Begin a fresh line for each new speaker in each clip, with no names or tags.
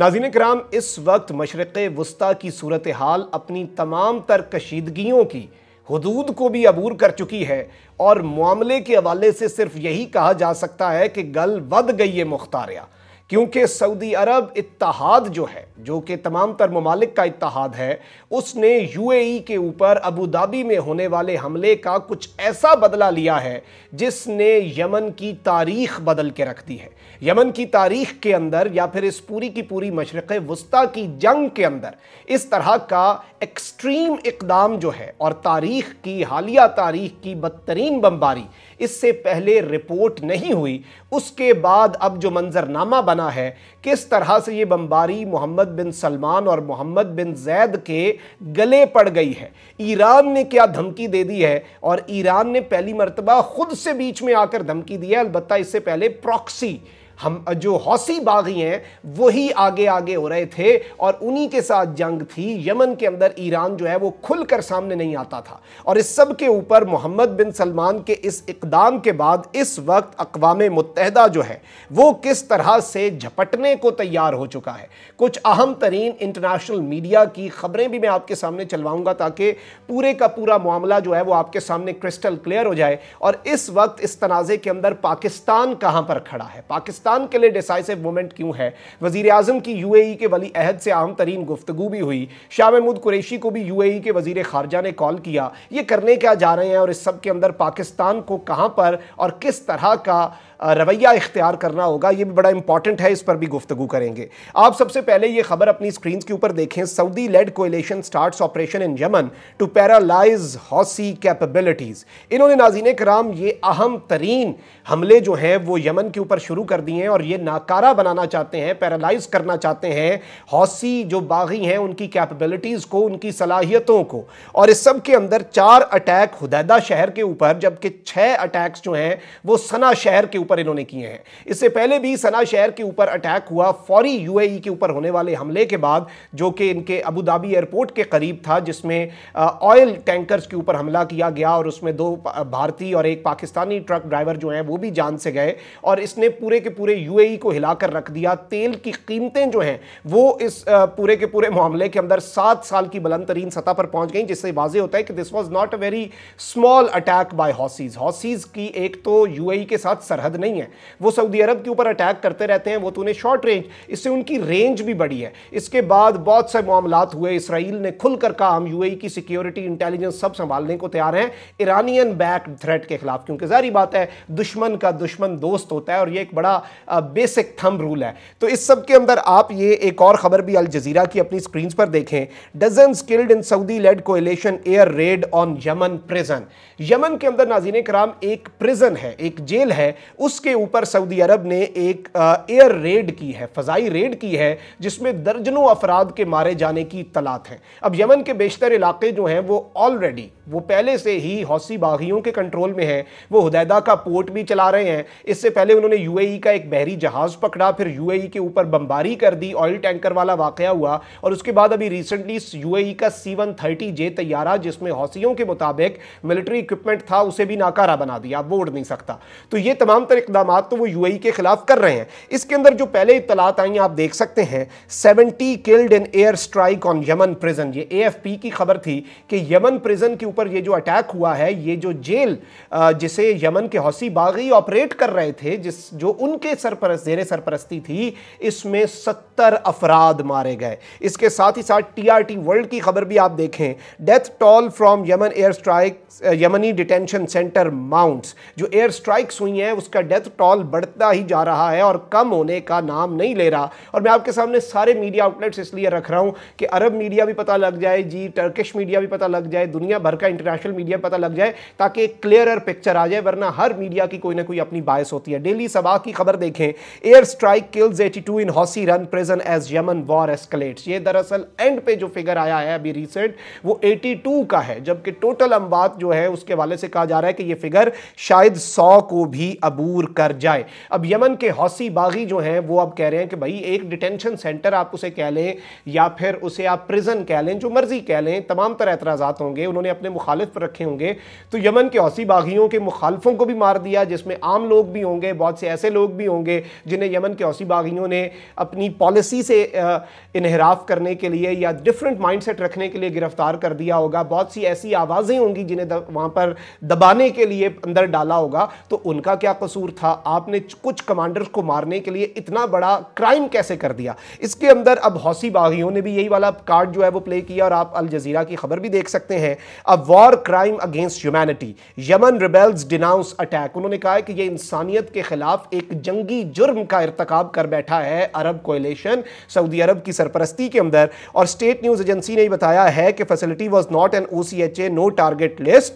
नाजीन कराम इस वक्त मशरक़ वस्ती की सूरत हाल अपनी तमाम तर कशीदगियों की हदूद को भी अबूर कर चुकी है और मामले के हवाले से सिर्फ यही कहा जा सकता है कि गल बद गई है मुख्तारिया क्योंकि सऊदी अरब इतिहाद जो है जो कि तमाम तर ममालिक का इतिहाद है उसने यूएई के ऊपर अबू धाबी में होने वाले हमले का कुछ ऐसा बदला लिया है जिसने यमन की तारीख बदल के रख दी है यमन की तारीख के अंदर या फिर इस पूरी की पूरी मशरक़ वस्ती की जंग के अंदर इस तरह का एक्सट्रीम इकदाम जो है और तारीख की हालिया तारीख की बदतरीन बम्बारी इससे पहले रिपोर्ट नहीं हुई उसके बाद अब जो मंजरनामा बना है किस तरह से ये बमबारी मोहम्मद बिन सलमान और मोहम्मद बिन जैद के गले पड़ गई है ईरान ने क्या धमकी दे दी है और ईरान ने पहली मरतबा खुद से बीच में आकर धमकी दी है अलबत्त इससे पहले प्रॉक्सी हम जो हौसी बागी हैं वही आगे आगे हो रहे थे और उन्हीं के साथ जंग थी यमन के अंदर ईरान जो है वो खुलकर सामने नहीं आता था और इस सब के ऊपर मोहम्मद बिन सलमान के इस इकदाम के बाद इस वक्त अकवाम मुतहदा जो है वो किस तरह से झपटने को तैयार हो चुका है कुछ अहम तरीन इंटरनेशनल मीडिया की खबरें भी मैं आपके सामने चलवाऊंगा ताकि पूरे का पूरा मामला जो है वो आपके सामने क्रिस्टल क्लियर हो जाए और इस वक्त इस तनाज़े के अंदर पाकिस्तान कहाँ पर खड़ा है पाकिस्तान पाकिस्तान के लिए डिसाइसिव मोमेंट क्यों है वजीर अजम की यू e के वली अहद से अहम तरीन गुफ्तु भी हुई शाह महमूद कुरेशी को भी यू e के वजीर खारजा ने कॉल किया ये करने क्या जा रहे हैं और इस सब के अंदर पाकिस्तान को कहाँ पर और किस तरह का रवैया इख्तियार करना होगा ये भी बड़ा इंपॉर्टेंट है इस पर भी गुफ्तु करेंगे आप सबसे पहले ये खबर अपनी स्क्रीन के ऊपर देखें Saudi led coalition start operation in Yemen to paralyse Houthi capabilities इन्होंने नाजीन कराम ये अहम तरीन हमले जो हैं वो यमन के ऊपर शुरू कर दिए हैं और ये नाकारा बनाना चाहते हैं पैरालाइज करना चाहते हैं हौसी जो बागी हैं उनकी कैपेबिलिटीज़ को उनकी सलाहियतों को और इस सब के अंदर चार अटैक हुदैदा शहर के ऊपर जबकि छः अटैक्स जो हैं वो सना शहर के ऊपर ऊपर इन्होंने किए हैं इससे पहले भी सना शहर के ऊपर अटैक हुआ फौरी यूएई के ऊपर होने वाले हमले के बाद जो कि इनके अबूधाबी एयरपोर्ट के करीब था जिसमें ऑयल टैंकर्स के ऊपर हमला किया गया और उसमें दो भारतीय और एक पाकिस्तानी ट्रक ड्राइवर जो हैं वो भी जान से गए और इसने पूरे के पूरे यू को हिलाकर रख दिया तेल की कीमतें जो हैं वो इस पूरे के पूरे मामले के अंदर सात साल की बुलंद तरीन सतह पर पहुंच गई जिससे वाजे होता है कि this was not a very small attack by Houthis Houthis की एक तो यूएई के साथ सरहद नहीं है वो सऊदी अरब के ऊपर अटैक करते रहते हैं वो तो उन्हें शॉर्ट रेंज इससे उनकी रेंज भी बढ़ी है इसके बाद बहुत से मामला हुए इसराइल ने खुलकर कहा हम यू e की सिक्योरिटी इंटेलिजेंस सब संभालने को तैयार हैं ईरानियन बैक थ्रेट के खिलाफ क्योंकि जारी बात है दुश्मन का दुश्मन दोस्त होता है और ये एक बड़ा बेसिक थम रूल है तो इस सब के अंदर आप ये एक और खबर भी अल जजीरा की अपनी स्क्रीन पर देखें dozens killed in Saudi led coalition air raid on Yemen prison Yemen के अंदर नाजीन कराम एक प्रिजन है एक जेल है उस उसके ऊपर सऊदी अरब ने एक एयर रेड की है फजाई रेड की है जिसमें दर्जनों अफराद के मारे जाने की तलात हैं अब यमन के बेशतर इलाके जो हैं वो ऑलरेडी वो पहले से ही हौसी बागियों के कंट्रोल में हैं वो हदैदा का पोर्ट भी चला रहे हैं इससे पहले उन्होंने यूएई e का एक बहरी जहाज़ पकड़ा फिर यूएई e के ऊपर बमबारी कर दी ऑयल टैंकर वाला वाक़ हुआ और उसके बाद अभी रिसेंटली यूएई e का सी वन तैयारा जिसमें हौसियों के मुताबिक मिलिट्री इक्विपमेंट था उसे भी नाकारा बना दिया अब वो उड़ नहीं सकता तो ये तमाम तरह इकदाम तो वो यू e के खिलाफ कर रहे हैं इसके अंदर जो पहले इतलात आई हैं आप देख सकते हैं seventy killed in air strike on Yemen prison ये ए की खबर थी कि यमन प्रिजन के ऊपर ये जो अटैक हुआ है ये जो जेल जिसे यमन के हौसी बागी ऑपरेट कर रहे थे जिस जो उनके सरपरस्त जेर सरपरस्ती थी इसमें सत्तर अफराद मारे गए इसके साथ ही साथ टी वर्ल्ड की खबर भी आप देखें death toll from Yemen air strike Yemeni detention centre mounts जो एयर स्ट्राइक्स हुई हैं उसका डेथ टॉल बढ़ता ही जा रहा है और कम होने का नाम नहीं ले रहा और मैं आपके सामने सारे मीडिया आउटलेट्स इसलिए रख रहा हूँ कि अरब मीडिया भी पता लग जाए जी टर्किश मीडिया भी पता लग जाए दुनिया भर का इंटरनेशनल मीडिया पता लग जाए ताकि एक क्लियरर पिक्चर आ जाए वरना हर मीडिया की कोई ना कोई अपनी बायस होती है डेली सबा की खबर देखें air strike kills 82 in Houthi run prison as Yemen war escalates ये दरअसल एंड पे जो फिगर आया है अभी रिसेंट वो 82 का है जबकि टोटल अम्बात जो है उसके वाले से कहा जा रहा है कि ये फिगर शायद सौ को भी अबूर दूर कर जाए अब यमन के हौसी बागी जो हैं वो अब कह रहे हैं कि भाई एक डिटेंशन सेंटर आप उसे कह लें या फिर उसे आप प्रिजन कह लें जो मर्जी कह लें तमाम तरह एतराज़ा होंगे उन्होंने अपने मुखालिफ पर रखे होंगे तो यमन के हौसी बागियों के मुखालफों को भी मार दिया जिसमें आम लोग भी होंगे बहुत से ऐसे लोग भी होंगे जिन्हें यमन के हौसी बागियों ने अपनी पॉलिसी से इनहराफ करने के लिए या डिफरेंट सेट रखने के लिए गिरफ्तार कर दिया होगा बहुत सी ऐसी आवाज़ें होंगी जिन्हें वहाँ पर दबाने के लिए अंदर डाला होगा तो उनका क्या कसूर कसूर था आपने कुछ कमांडर्स को मारने के लिए इतना बड़ा क्राइम कैसे कर दिया इसके अंदर अब हौसी बागियों ने भी यही वाला कार्ड जो है वो प्ले किया और आप अल जजीरा की खबर भी देख सकते हैं a war crime against humanity Yemen rebels denounce attack उन्होंने कहा कि ये इंसानियत के खिलाफ एक जंगी जुर्म का इरतकब कर बैठा है अरब कोलेशन सऊदी अरब की सरपरस्ती के अंदर और स्टेट न्यूज़ एजेंसी ने बताया है कि facility was not an O C H A no target list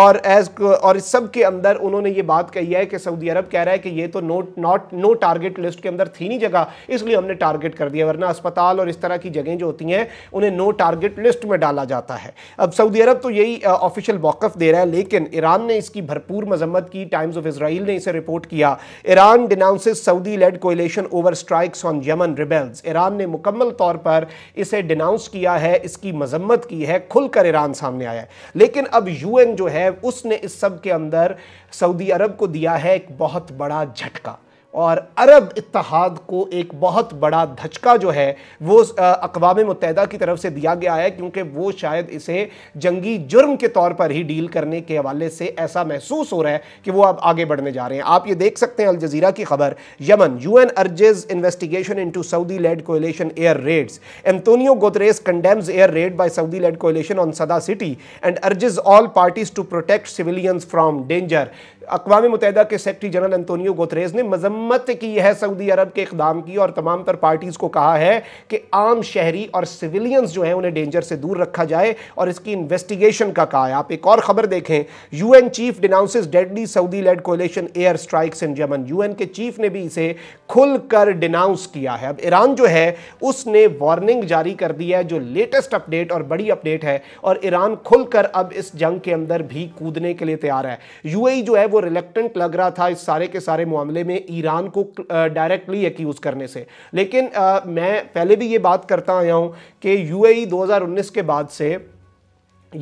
और एज और इस सब के अंदर उन्होंने ये बात कही है कि सऊदी सऊदी अरब कह रहा है कि ये तो no not no target list के अंदर थी नहीं जगह इसलिए हमने टारगेट कर दिया वरना अस्पताल और इस तरह की जगह जो होती हैं उन्हें नो टारगेट लिस्ट में डाला जाता है अब सऊदी अरब तो यही ऑफिशियल मौकफ दे रहा है लेकिन ईरान ने इसकी भरपूर मजम्मत की टाइम्स ऑफ इसराइल ने इसे रिपोर्ट किया Iran denounces Saudi led coalition over strikes on Yemen rebels Iran ने मुकम्मल तौर पर इसे डिनाउंस किया है इसकी मजम्मत की है खुलकर ईरान सामने आया है लेकिन अब यूएन जो है उसने इस सब के अंदर सऊदी अरब को दिया है एक बहुत बड़ा झटका और अरब इतिहाद को एक बहुत बड़ा धचका जो है वो अकवाम मुतहदा की तरफ से दिया गया है क्योंकि वो शायद इसे जंगी जुर्म के तौर पर ही डील करने के हवाले से ऐसा महसूस हो रहा है कि वो अब आगे बढ़ने जा रहे हैं आप ये देख सकते हैं अल जजीरा की खबर Yemen U N urges investigation into Saudi led coalition air raids Antonio Guterres condemns air raid by Saudi led coalition on Saada city and urges all parties to protect civilians from danger अकवा मुतहदा के secretary general Antonio Godrej ने मजम्मत मजम्मत की है Saudi अरब के इकदाम की और तमाम तर पार्टीज़ को कहा है कि आम शहरी और सिविलियंस जो हैं उन्हें डेंजर से दूर रखा जाए और इसकी इन्वेस्टिगेशन का कहा है आप एक और खबर देखें UN chief denounces deadly Saudi led coalition air strikes in Yemen UN के चीफ ने भी इसे खुलकर डिनाउंस किया है अब ईरान जो है उसने वार्निंग जारी कर दी है जो लेटेस्ट अपडेट और बड़ी अपडेट है और ईरान खुलकर अब इस जंग के अंदर भी कूदने के लिए तैयार है यूएई e जो है वो रिलेक्टेंट लग रहा था इस सारे के सारे मामले में ईरान ज्ञान को डायरेक्टली एक्यूज़ करने से लेकिन आ, मैं पहले भी ये बात करता आया हूँ कि यू 2019 e के बाद से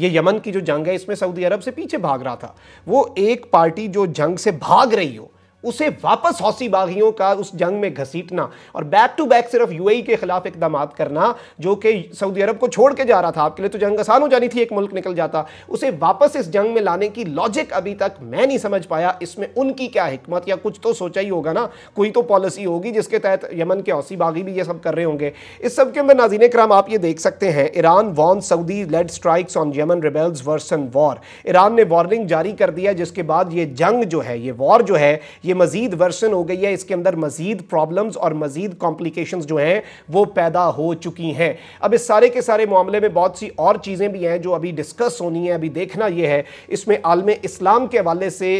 ये यमन की जो जंग है इसमें सऊदी अरब से पीछे भाग रहा था वो एक पार्टी जो जंग से भाग रही हो उसे वापस हौसी बागियों का उस जंग में घसीटना और बैक टू बैक सिर्फ यूएई e के खिलाफ इकदाम करना जो कि सऊदी अरब को छोड़ के जा रहा था आपके लिए तो जंग आसान हो जानी थी एक मुल्क निकल जाता उसे वापस इस जंग में लाने की लॉजिक अभी तक मैं नहीं समझ पाया इसमें उनकी क्या हमत या कुछ तो सोचा ही होगा ना कोई तो पॉलिसी होगी जिसके तहत यमन के हौसी बागी भी ये सब कर रहे होंगे इस सब के अंदर नाजीन कराम आप ये देख सकते हैं ईरान वॉन Saudi led strikes on Yemen rebels worsen war Iran ने वार्निंग जारी कर दिया जिसके बाद ये जंग जो है ये वॉर जो है ये ये मज़ीद वर्सन हो गई है इसके अंदर मज़ीद प्रॉब्लम्स और मज़ीद कॉम्प्लिकेशंस जो हैं वो पैदा हो चुकी हैं अब इस सारे के सारे मामले में बहुत सी और चीज़ें भी हैं जो अभी डिस्कस होनी है अभी देखना यह है इसमें आलम इस्लाम के हवाले से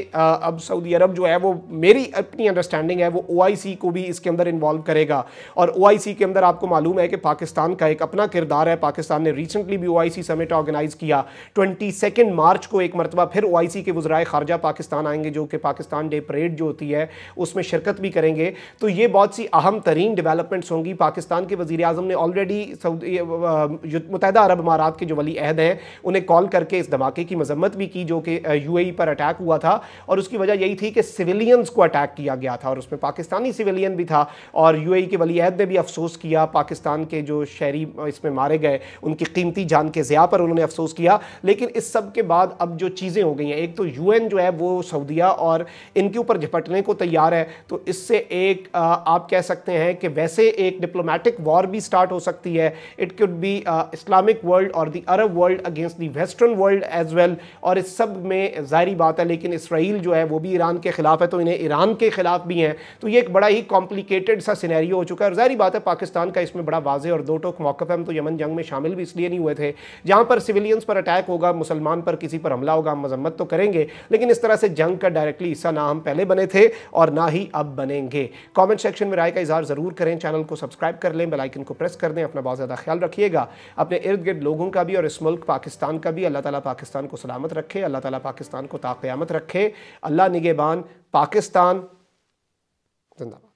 अब सऊदी अरब जो है वो मेरी अपनी अंडरस्टैंडिंग है वो ओ को भी इसके अंदर इन्वॉल्व करेगा और ओ के अंदर आपको मालूम है कि पाकिस्तान का एक अपना किरदार है पाकिस्तान ने रिसेंटली भी ओ समिट ऑर्गेनाइज किया ट्वेंटी मार्च को एक मरतबा फिर ओ के वजरा खारजा पाकिस्तान आएंगे जो कि पाकिस्तान डे परेड जो होती है उसमें शिरकत भी करेंगे तो ये बहुत सी अहम तरीन डेवलपमेंट्स होंगी पाकिस्तान के वजी अजम ने ऑलरेडी मुतहदा अरब अमारात के जो वली अहद हैं उन्हें कॉल करके इस धमाके की मजम्मत भी की जो कि यू e पर अटैक हुआ था और उसकी वजह यही थी कि सिविलियंस को अटैक किया गया था और उसमें पाकिस्तानी सिविलियन भी था और यू e के वली अहद ने भी अफसोस किया पाकिस्तान के जो शहरी इसमें मारे गए उनकी कीमती जान के ज़िया पर उन्होंने अफसोस किया लेकिन इस सब के बाद अब जो चीज़ें हो गई हैं एक तो यू जो है वो सऊदिया और इनके ऊपर झपट करने को तैयार है तो इससे एक आप कह सकते हैं कि वैसे एक डिप्लोमेटिक वॉर भी स्टार्ट हो सकती है it could be Islamic world और the Arab world against the western world as well और इस सब में ज़ाहरी बात है लेकिन इसराइल जो है वो भी ईरान के ख़िलाफ़ है तो इन्हें ईरान के ख़िलाफ़ भी हैं तो ये एक बड़ा ही कॉम्प्लिकेटेड सा सिनेरियो हो चुका है और जाहिर बात है पाकिस्तान का इसमें बड़ा वाजे और दो टोक मौक़ हम तो यमन जंग में शामिल भी इसलिए नहीं हुए थे जहाँ पर सिविलियंस पर अटैक होगा मुसलमान पर किसी पर हमला होगा हम मजम्मत तो करेंगे लेकिन इस तरह से जंग का डायरेक्टली हिस्सा ना हम पहले बने थे थे और ना ही अब बनेंगे कमेंट सेक्शन में राय का इजहार ज़रूर करें चैनल को सब्सक्राइब कर लें बेलाइकन को प्रेस कर दें अपना बहुत ज़्यादा ख्याल रखिएगा अपने इर्द गिर्द लोगों का भी और इस मुल्क पाकिस्तान का भी अल्लाह ताला पाकिस्तान को सलामत रखे अल्लाह ताला पाकिस्तान को ताक़यामत रखे अल्लाह निगेबान पाकिस्तान जिंदाबाद